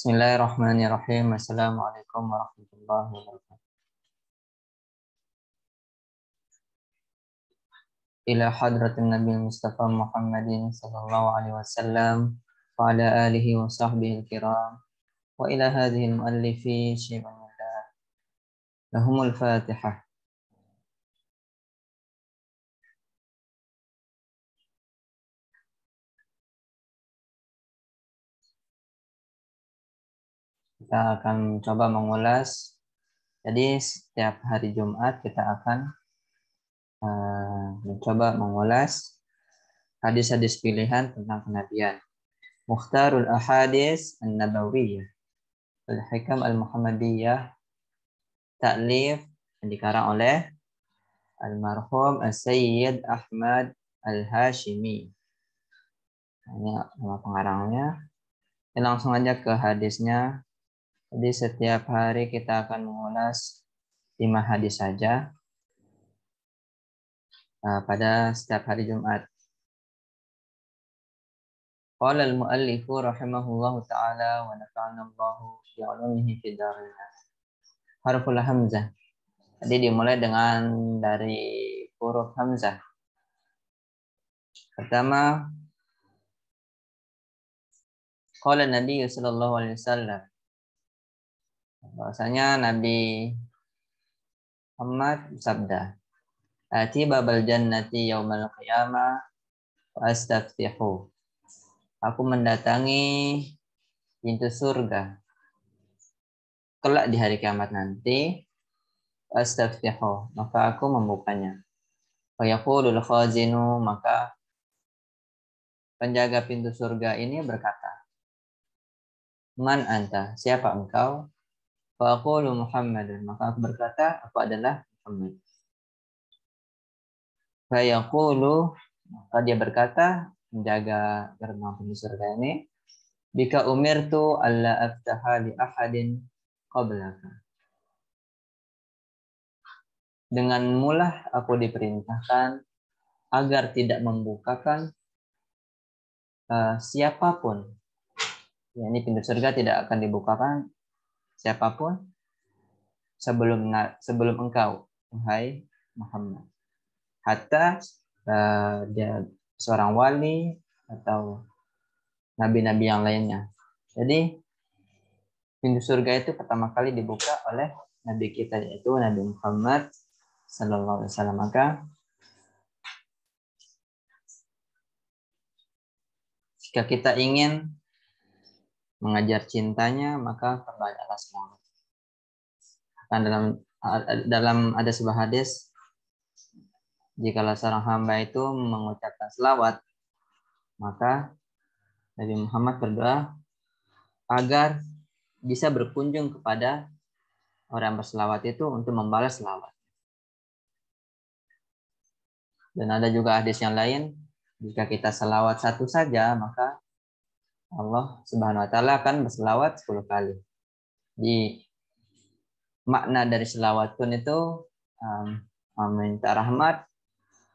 بسم الله الرحمن الرحيم عليكم ورحمة الله وبركاته إلى حضرة النبي المصطفى محمد صلى الله عليه وسلم وعلى آله وصحبه الكرام وإلى هذه المؤلفين شيبا الله لهم الفاتحة kita akan coba mengulas. Jadi setiap hari Jumat kita akan uh, mencoba mengulas hadis-hadis pilihan tentang kenabian. Mukhtarul Ahadis An-Nabawiyah Al-Hikam Al-Muhammadiyah Ta'lif yang dikarang oleh Al-Marhum Al-Sayyid Ahmad Al-Hashimi Ini nama pengarangnya. Kita langsung aja ke hadisnya jadi setiap hari kita akan mengulas lima hadis saja nah, pada setiap hari Jumat. Qala al-muallifu rahimahullahu ta'ala wa nafa'ana Allahu bi'ulumihi fid Harful hamzah. Jadi dimulai dengan dari huruf hamzah. Pertama Qala Nabi sallallahu alaihi wasallam bahwasanya Nabi Muhammad sabda ati babal jannati yaumal qiyamah wa astaftihu aku mendatangi pintu surga kelak di hari kiamat nanti astaftihu maka aku membukanya fa yaqulul khazinu maka penjaga pintu surga ini berkata man anta siapa engkau Faqulu Muhammad Maka aku berkata, aku adalah Muhammad. Fayaqulu. Maka dia berkata, menjaga gerbang pintu surga ini. Bika umirtu alla aftaha li ahadin qablaka. Dengan mulah aku diperintahkan agar tidak membukakan uh, siapapun. Ya, ini pintu surga tidak akan dibukakan siapapun sebelum sebelum engkau wahai Muhammad hatta uh, dia seorang wali atau nabi-nabi yang lainnya jadi pintu surga itu pertama kali dibuka oleh nabi kita yaitu Nabi Muhammad Sallallahu Alaihi Wasallam maka jika kita ingin mengajar cintanya maka perbanyaklah semangat. Akan dalam dalam ada sebuah hadis jikalau seorang hamba itu mengucapkan selawat maka Nabi Muhammad berdoa agar bisa berkunjung kepada orang yang berselawat itu untuk membalas selawat. Dan ada juga hadis yang lain, jika kita selawat satu saja, maka Allah Subhanahu wa taala akan berselawat 10 kali. Di makna dari selawat pun itu um, meminta rahmat,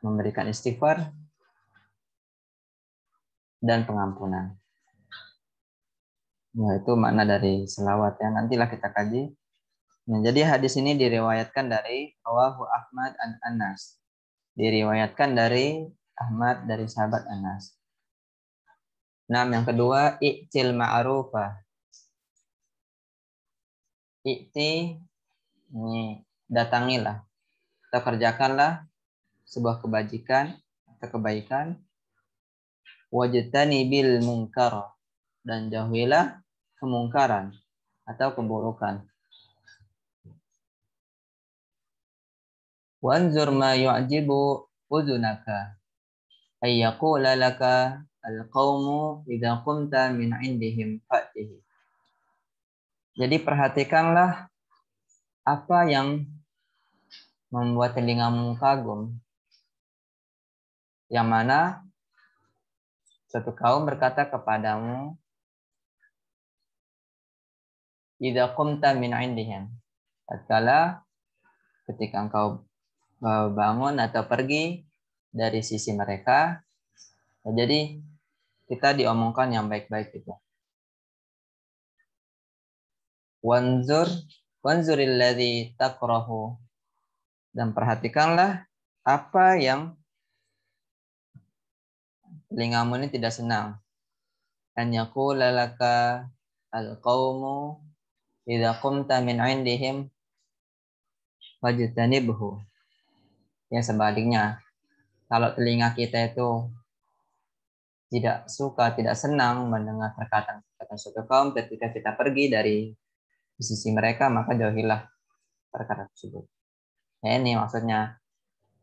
memberikan istighfar dan pengampunan. Nah, itu makna dari selawat ya. Nantilah kita kaji. Nah, jadi hadis ini diriwayatkan dari Rawahu Ahmad an Anas. Diriwayatkan dari Ahmad dari sahabat Anas. Nah, yang kedua, i'til ma'rufa. I'ti, ini, datangilah. Kita kerjakanlah sebuah kebajikan atau kebaikan. Wajtani bil mungkar. Dan jauhilah kemungkaran atau keburukan. Wanzur ma yu'jibu uzunaka ayyakula laka alqawmu idha kumta min indihim fa'tihi. Jadi perhatikanlah apa yang membuat telingamu kagum. Yang mana suatu kaum berkata kepadamu, Ida kumta min indihim. Tatkala ketika engkau eh, bangun atau pergi dari sisi mereka. Nah, jadi kita diomongkan yang baik-baik gitu. Wanzur wanzuril takrohu. dan perhatikanlah apa yang telingamu ini tidak senang. An yaqula laka al-qaumu idza qumta min indihim wajtanibhu. Yang sebaliknya, kalau telinga kita itu tidak suka, tidak senang mendengar perkataan-perkataan suatu kaum, ketika kita pergi dari sisi mereka, maka jauhilah perkara tersebut. Ya, ini maksudnya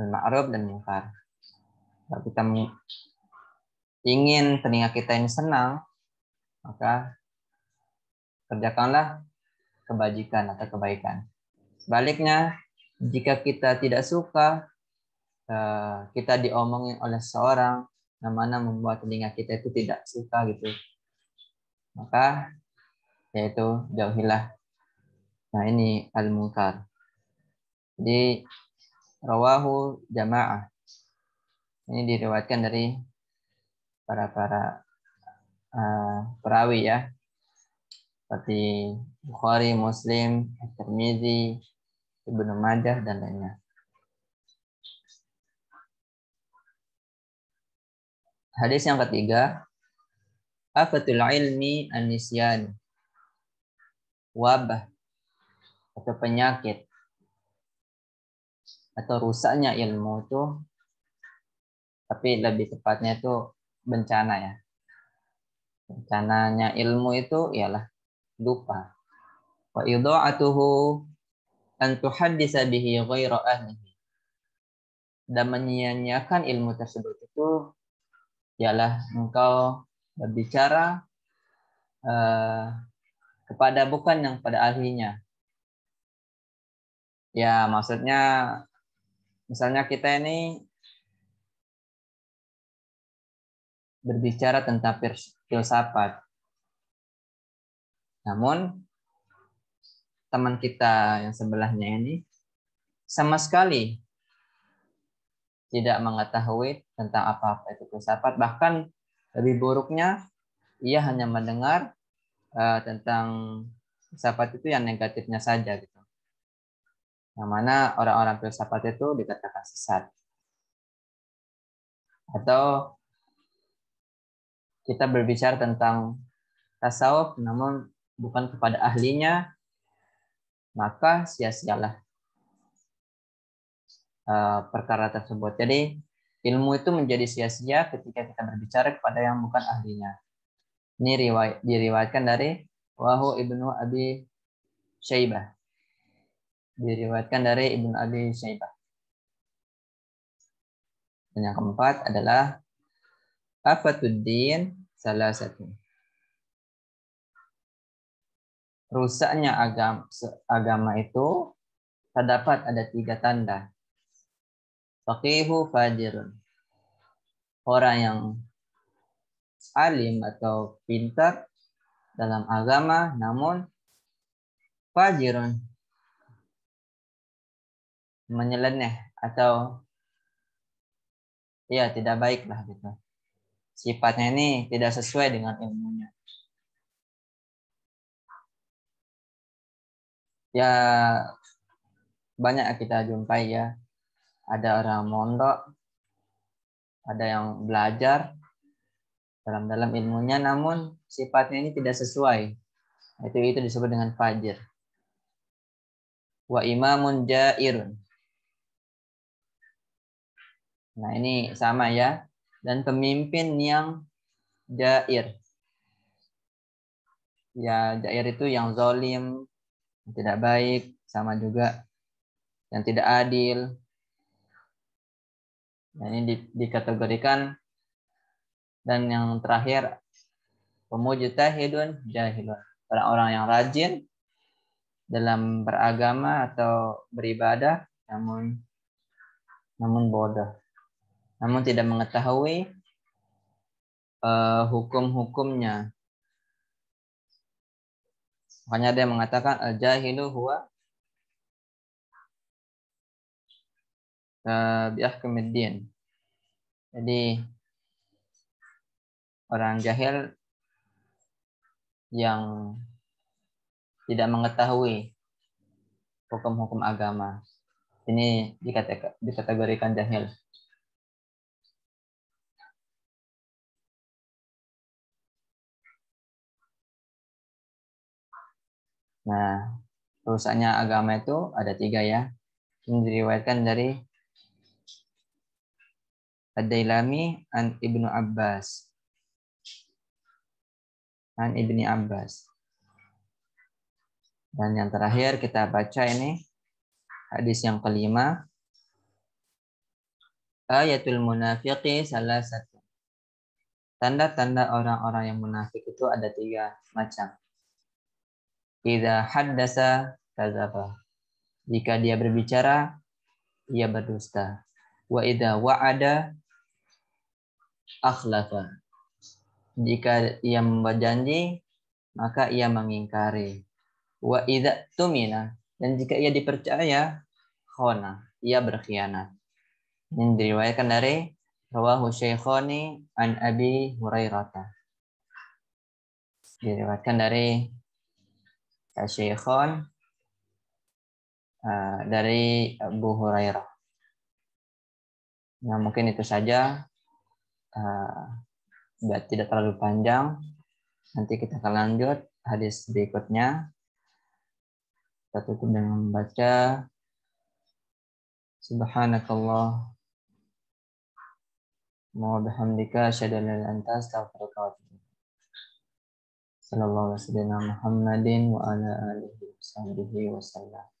al-ma'ruf dan mungkar. Kalau kita ingin telinga kita ini senang, maka kerjakanlah kebajikan atau kebaikan. Sebaliknya, jika kita tidak suka Eh, kita diomongin oleh seorang yang mana membuat telinga kita itu tidak suka gitu maka yaitu jauhilah nah ini al munkar jadi rawahu jamaah ini diriwayatkan dari para para uh, perawi ya seperti Bukhari, Muslim, Tirmizi, Ibnu Majah dan lainnya. Hadis yang ketiga, afatul ilmi anisyan. Wabah atau penyakit atau rusaknya ilmu itu tapi lebih tepatnya itu bencana ya. Bencananya ilmu itu ialah lupa. Wa idha'atuhu an tuhaddisa bihi ghaira ahlihi. Dan menyia-nyiakan ilmu tersebut ialah engkau berbicara uh, kepada bukan yang pada ahlinya. Ya, maksudnya misalnya kita ini berbicara tentang filsafat. Namun teman kita yang sebelahnya ini sama sekali tidak mengetahui tentang apa-apa itu filsafat. Bahkan lebih buruknya, ia hanya mendengar uh, tentang filsafat itu yang negatifnya saja. Gitu. Yang mana orang-orang filsafat itu dikatakan sesat. Atau kita berbicara tentang tasawuf namun bukan kepada ahlinya, maka sia-sialah Eh, perkara tersebut. Jadi ilmu itu menjadi sia-sia ketika kita berbicara kepada yang bukan ahlinya. Ini riwayat, diriwayatkan dari Wahu ibnu Abi Syaibah. Diriwayatkan dari ibnu Abi Syaibah. Dan yang keempat adalah afatuddin salah satu. Rusaknya agama, agama itu terdapat ada tiga tanda Fakihu fajirun. Orang yang alim atau pintar dalam agama namun fajirun menyeleneh atau ya tidak baiklah gitu. Sifatnya ini tidak sesuai dengan ilmunya. Ya banyak kita jumpai ya ada orang mondok, ada yang belajar dalam-dalam ilmunya, namun sifatnya ini tidak sesuai. Itu itu disebut dengan fajir. Wa imamun jairun. Nah ini sama ya. Dan pemimpin yang jair. Ya jair itu yang zolim, yang tidak baik, sama juga yang tidak adil, Nah, ini dikategorikan dan yang terakhir pemujutahidun jahilun. Orang-orang yang rajin dalam beragama atau beribadah namun namun bodoh. Namun tidak mengetahui uh, hukum-hukumnya. Hanya ada yang mengatakan al-jahilu huwa biahkum eh, din. Jadi orang jahil yang tidak mengetahui hukum-hukum agama. Ini dikategorikan jahil. Nah, rusaknya agama itu ada tiga ya. Ini diriwayatkan dari Ad-Dailami an Ibnu Abbas. An Ibni Abbas. Dan yang terakhir kita baca ini hadis yang kelima. Ayatul munafiqi salah satu. Tanda-tanda orang-orang yang munafik itu ada tiga macam. Idza haddasa kadzaba. Jika dia berbicara, ia berdusta. Wa idza wa'ada akhlafa. Jika ia membuat janji, maka ia mengingkari. Wa idza tumina dan jika ia dipercaya, khona, ia berkhianat. Ini diriwayatkan dari Rawahu Syekhoni an Abi Hurairah. Diriwayatkan dari eh, Syekhon eh, dari Abu Hurairah. Nah, mungkin itu saja Eh, biar tidak terlalu panjang. Nanti kita akan lanjut hadis berikutnya. Kita tutup dengan membaca Subhanakallah Mawabihamdika syadalil asyhadu an la ilaha illa anta Muhammadin wa ala alihi wa sahbihi wa sallam.